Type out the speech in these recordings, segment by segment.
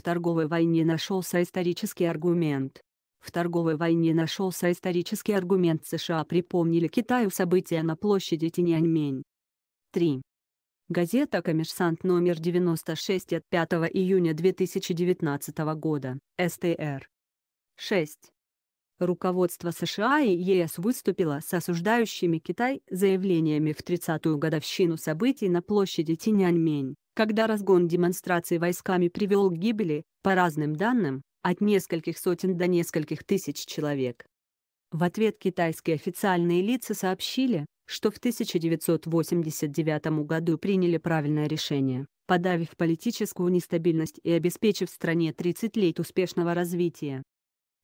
В торговой войне нашелся исторический аргумент. В торговой войне нашелся исторический аргумент США припомнили Китаю события на площади Тяньаньмень. 3. Газета «Коммерсант» номер 96 от 5 июня 2019 года, СТР. 6. Руководство США и ЕС выступило с осуждающими Китай заявлениями в 30-ю годовщину событий на площади Тяньаньмень, когда разгон демонстрации войсками привел к гибели, по разным данным, от нескольких сотен до нескольких тысяч человек. В ответ китайские официальные лица сообщили, что в 1989 году приняли правильное решение, подавив политическую нестабильность и обеспечив стране 30 лет успешного развития.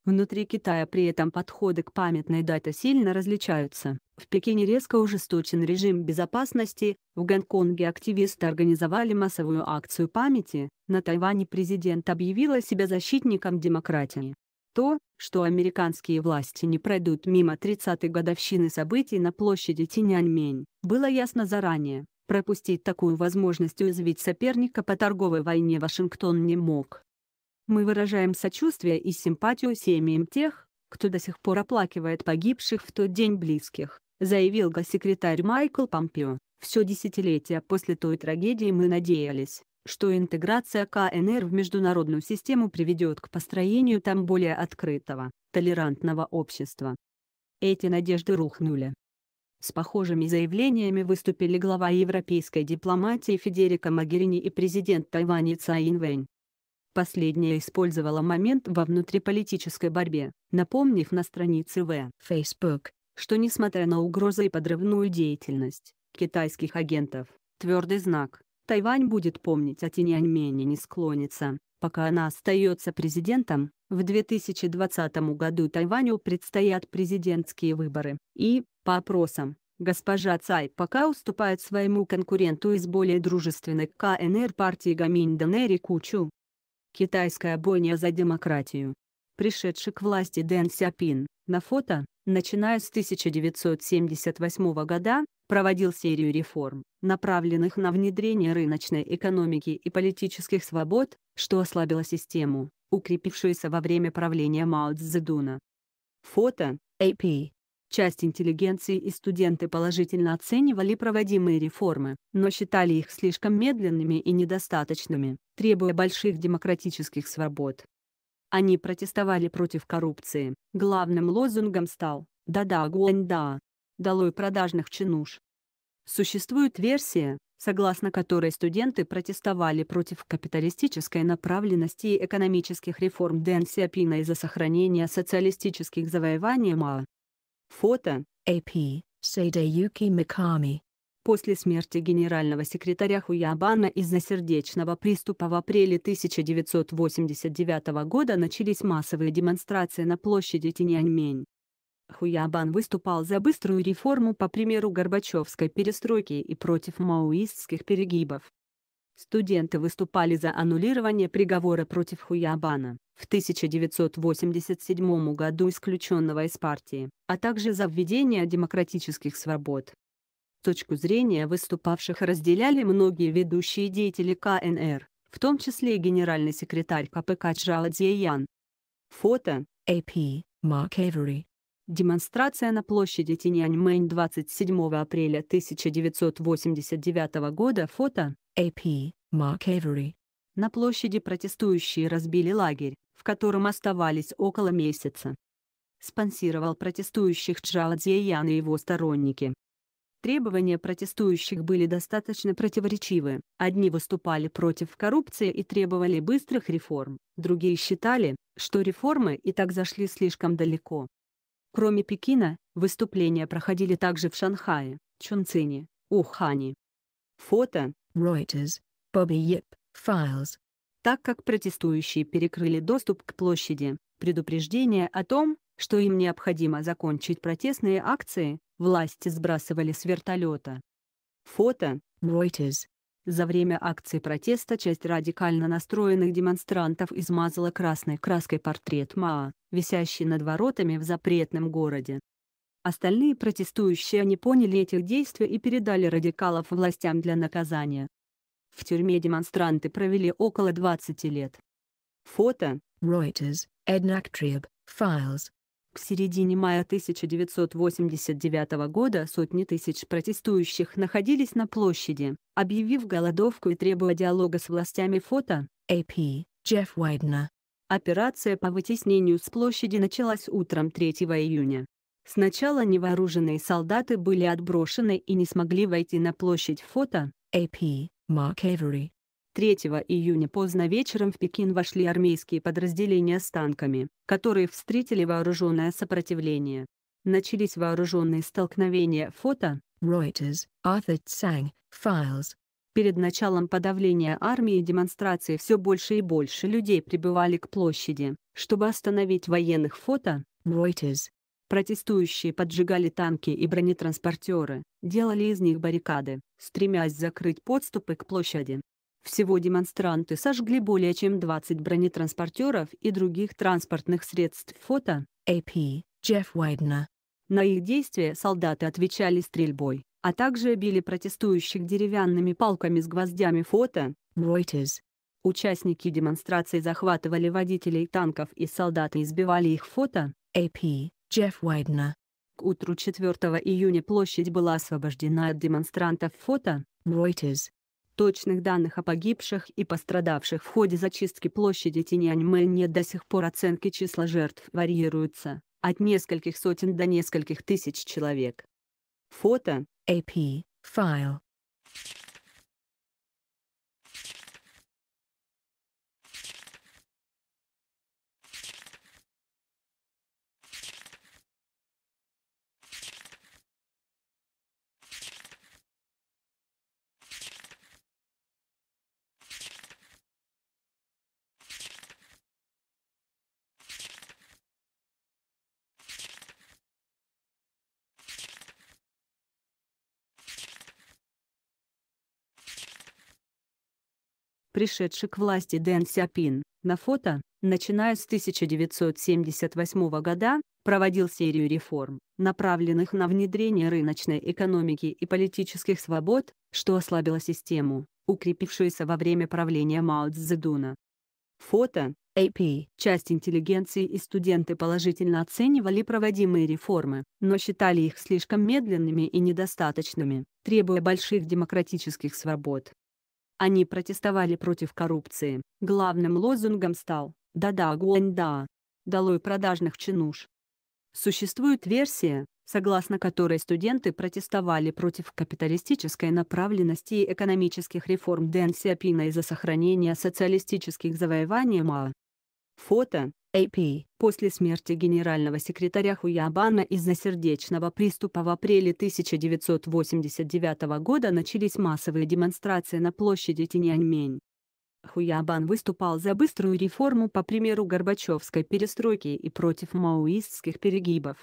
Внутри Китая при этом подходы к памятной дате сильно различаются. В Пекине резко ужесточен режим безопасности, в Гонконге активисты организовали массовую акцию памяти, на Тайване президент объявил о себе защитником демократии. То, что американские власти не пройдут мимо 30-й годовщины событий на площади Тиньаньмень, было ясно заранее. Пропустить такую возможность уязвить соперника по торговой войне Вашингтон не мог. Мы выражаем сочувствие и симпатию семьям тех, кто до сих пор оплакивает погибших в тот день близких, заявил госсекретарь Майкл Помпео. Все десятилетия после той трагедии мы надеялись, что интеграция КНР в международную систему приведет к построению там более открытого, толерантного общества. Эти надежды рухнули. С похожими заявлениями выступили глава европейской дипломатии Федерико Магерини и президент Тайваня Цаин Вэнь. Последняя использовала момент во внутриполитической борьбе, напомнив на странице в Facebook, что несмотря на угрозы и подрывную деятельность китайских агентов, твердый знак, Тайвань будет помнить о Тиньаньмене не склонится, пока она остается президентом, в 2020 году Тайваню предстоят президентские выборы, и, по опросам, госпожа Цай пока уступает своему конкуренту из более дружественной КНР партии Гаминьдан Эрику Кучу. Китайская бойня за демократию. Пришедший к власти Дэн Сяпин, на фото, начиная с 1978 года, проводил серию реформ, направленных на внедрение рыночной экономики и политических свобод, что ослабило систему, укрепившуюся во время правления Мао Цзэдуна. Фото, AP. Часть интеллигенции и студенты положительно оценивали проводимые реформы, но считали их слишком медленными и недостаточными, требуя больших демократических свобод. Они протестовали против коррупции, главным лозунгом стал «Да-да, глэн-да, «Долой продажных чинуш!» Существует версия, согласно которой студенты протестовали против капиталистической направленности и экономических реформ Дэн Сиапина из-за сохранения социалистических завоеваний МАО. Фото AP Сайдаюки Миками. После смерти генерального секретаря Хуябана из-за сердечного приступа в апреле 1989 года начались массовые демонстрации на площади Тиньаньмень. Хуябан выступал за быструю реформу по примеру Горбачевской перестройки и против маоистских перегибов. Студенты выступали за аннулирование приговора против Хуябана в 1987 году исключенного из партии, а также за введение демократических свобод. Точку зрения выступавших разделяли многие ведущие деятели КНР, в том числе и генеральный секретарь КПК Чжао Цзеян. Фото AP Mark Avery. Демонстрация на площади Тиньаньмэнь 27 апреля 1989 года. Фото AP, Mark Avery. На площади протестующие разбили лагерь, в котором оставались около месяца. Спонсировал протестующих Чжао Цзеян и его сторонники. Требования протестующих были достаточно противоречивы. Одни выступали против коррупции и требовали быстрых реформ, другие считали, что реформы и так зашли слишком далеко. Кроме Пекина, выступления проходили также в Шанхае, Чунцине, Ухане. Фото Reuters, Bobby Yip, Files. Так как протестующие перекрыли доступ к площади, предупреждение о том, что им необходимо закончить протестные акции, власти сбрасывали с вертолета. Фото. Reuters. За время акции протеста часть радикально настроенных демонстрантов измазала красной краской портрет Маа, висящий над воротами в запретном городе. Остальные протестующие не поняли этих действий и передали радикалов властям для наказания. В тюрьме демонстранты провели около 20 лет. Фото Reuters, Ednactriab, Files. К середине мая 1989 года сотни тысяч протестующих находились на площади, объявив голодовку и требуя диалога с властями фото AP, Джефф Уайдена. Операция по вытеснению с площади началась утром 3 июня. Сначала невооруженные солдаты были отброшены и не смогли войти на площадь фото AP Mark Avery. 3 июня поздно вечером в Пекин вошли армейские подразделения с танками, которые встретили вооруженное сопротивление. Начались вооруженные столкновения фото Reuters, Arthur Tsang, Files. Перед началом подавления армии и демонстрации все больше и больше людей прибывали к площади, чтобы остановить военных фото Reuters, Протестующие поджигали танки и бронетранспортеры, делали из них баррикады, стремясь закрыть подступы к площади. Всего демонстранты сожгли более чем 20 бронетранспортеров и других транспортных средств. Фото AP Джефф Уайдена. На их действия солдаты отвечали стрельбой, а также били протестующих деревянными палками с гвоздями. Фото Reuters. Участники демонстрации захватывали водителей танков и солдат избивали их фото AP Джефф Уайдена. К утру 4 июня площадь была освобождена от демонстрантов фото, Reuters. Точных данных о погибших и пострадавших в ходе зачистки площади Тиньаньмэ нет до сих пор оценки числа жертв варьируются, от нескольких сотен до нескольких тысяч человек. Фото, AP, файл. пришедший к власти Дэн Сяпин. На фото, начиная с 1978 года, проводил серию реформ, направленных на внедрение рыночной экономики и политических свобод, что ослабило систему, укрепившуюся во время правления Мао Цзэдуна. Фото, AP. Часть интеллигенции и студенты положительно оценивали проводимые реформы, но считали их слишком медленными и недостаточными, требуя больших демократических свобод. Они протестовали против коррупции. Главным лозунгом стал «Да-да, Гуэнда!» «Долой продажных чинуш!». Существует версия, согласно которой студенты протестовали против капиталистической направленности и экономических реформ Дэн Сиапина из-за сохранения социалистических завоеваний МАО. Фото AP. После смерти генерального секретаря Хуябана из-за сердечного приступа в апреле 1989 года начались массовые демонстрации на площади Тиньаньмень. Хуябан выступал за быструю реформу по примеру Горбачевской перестройки и против маоистских перегибов.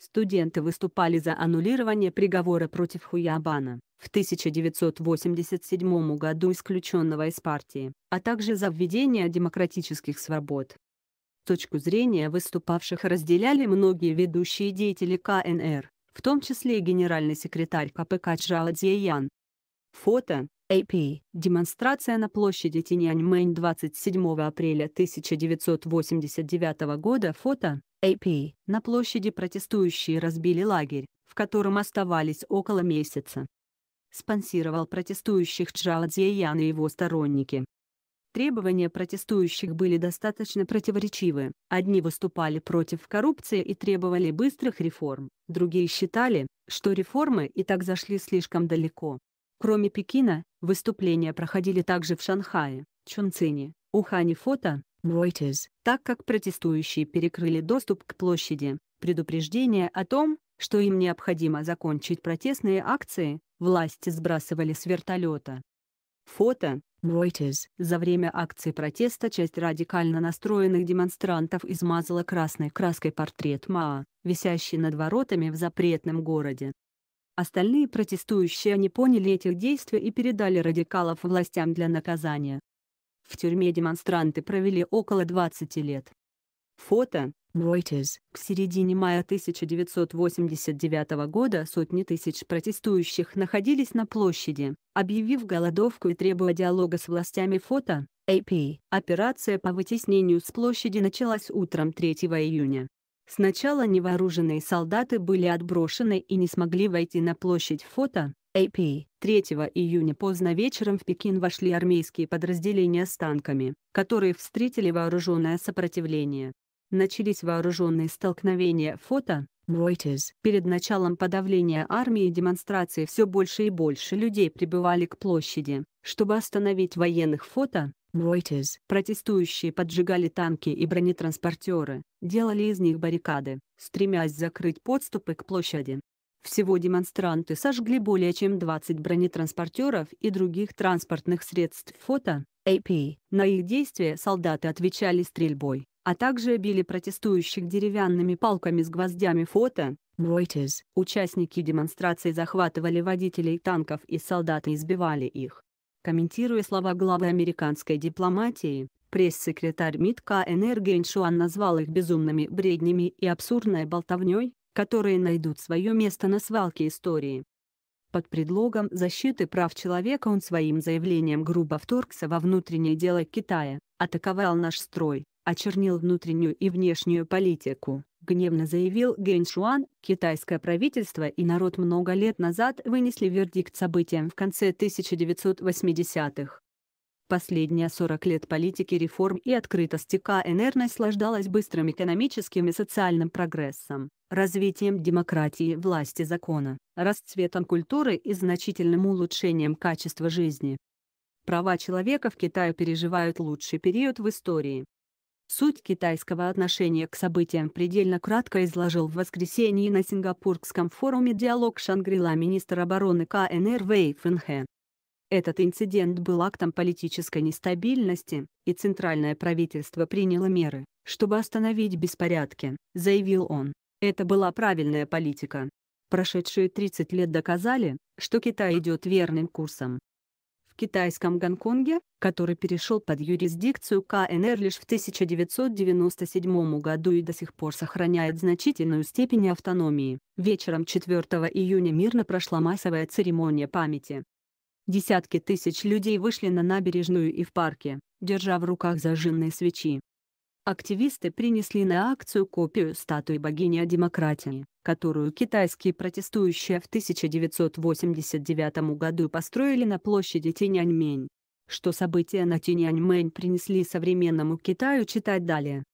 Студенты выступали за аннулирование приговора против Хуябана, в 1987 году исключенного из партии, а также за введение демократических свобод. Точку зрения выступавших разделяли многие ведущие деятели КНР, в том числе и генеральный секретарь КПК Чжао Дзиян. Фото AP. А Демонстрация на площади Тиньаньмэнь 27 апреля 1989 года. Фото AP. А на площади протестующие разбили лагерь, в котором оставались около месяца. Спонсировал протестующих Чжао Цзэян и его сторонники. Требования протестующих были достаточно противоречивы. Одни выступали против коррупции и требовали быстрых реформ, другие считали, что реформы и так зашли слишком далеко. Кроме Пекина, выступления проходили также в Шанхае, Чунцине, Ухане фото, Reuters. Так как протестующие перекрыли доступ к площади, предупреждение о том, что им необходимо закончить протестные акции, власти сбрасывали с вертолета. Фото Reuters. За время акции протеста часть радикально настроенных демонстрантов измазала красной краской портрет Маа, висящий над воротами в запретном городе. Остальные протестующие не поняли этих действий и передали радикалов властям для наказания. В тюрьме демонстранты провели около 20 лет. Фото Reuters. К середине мая 1989 года сотни тысяч протестующих находились на площади, объявив голодовку и требуя диалога с властями фото. AP. Операция по вытеснению с площади началась утром 3 июня. Сначала невооруженные солдаты были отброшены и не смогли войти на площадь фото. AP. 3 июня поздно вечером в Пекин вошли армейские подразделения с танками, которые встретили вооруженное сопротивление начались вооруженные столкновения фото Reuters. Перед началом подавления армии и демонстрации все больше и больше людей прибывали к площади, чтобы остановить военных фото Reuters. Протестующие поджигали танки и бронетранспортеры, делали из них баррикады, стремясь закрыть подступы к площади. Всего демонстранты сожгли более чем 20 бронетранспортеров и других транспортных средств фото AP. На их действия солдаты отвечали стрельбой а также били протестующих деревянными палками с гвоздями фото. Reuters. Участники демонстрации захватывали водителей танков и солдаты избивали их. Комментируя слова главы американской дипломатии, пресс-секретарь МИД КНР Геншуан назвал их безумными бреднями и абсурдной болтовней, которые найдут свое место на свалке истории. Под предлогом защиты прав человека он своим заявлением грубо вторгся во внутренние дела Китая, атаковал наш строй, очернил внутреннюю и внешнюю политику, гневно заявил Гэн Шуан, китайское правительство и народ много лет назад вынесли вердикт событиям в конце 1980-х. Последние 40 лет политики реформ и открытости КНР наслаждалась быстрым экономическим и социальным прогрессом, развитием демократии, власти закона, расцветом культуры и значительным улучшением качества жизни. Права человека в Китае переживают лучший период в истории. Суть китайского отношения к событиям предельно кратко изложил в воскресенье на Сингапурском форуме «Диалог Шангрила» министр обороны КНР Вэй Фэнхэ. Этот инцидент был актом политической нестабильности, и центральное правительство приняло меры, чтобы остановить беспорядки, заявил он. Это была правильная политика. Прошедшие 30 лет доказали, что Китай идет верным курсом в китайском Гонконге, который перешел под юрисдикцию КНР лишь в 1997 году и до сих пор сохраняет значительную степень автономии. Вечером 4 июня мирно прошла массовая церемония памяти. Десятки тысяч людей вышли на набережную и в парке, держа в руках зажженные свечи. Активисты принесли на акцию копию статуи богини о демократии, которую китайские протестующие в 1989 году построили на площади Тяньаньмэнь. Что события на Тяньаньмэнь принесли современному Китаю читать далее.